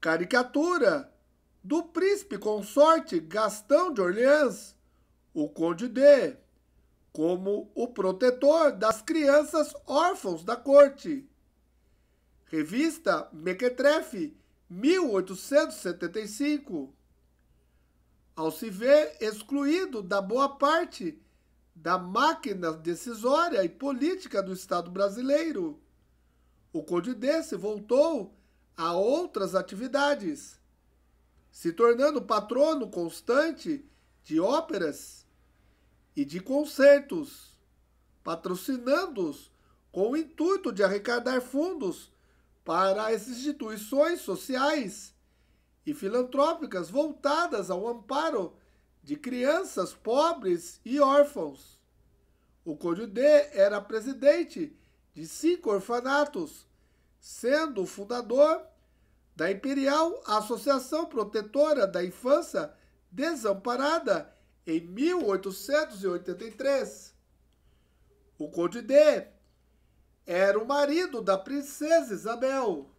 Caricatura do príncipe consorte Gastão de Orleans, o Conde D, como o protetor das crianças órfãos da corte. Revista Mequetrefe, 1875. Ao se ver excluído da boa parte da máquina decisória e política do Estado brasileiro, o Conde D se voltou a outras atividades, se tornando patrono constante de óperas e de concertos, patrocinando-os com o intuito de arrecadar fundos para as instituições sociais e filantrópicas voltadas ao amparo de crianças pobres e órfãos. O D era presidente de cinco orfanatos sendo o fundador da Imperial Associação Protetora da Infância Desamparada em 1883. O Conde D era o marido da princesa Isabel.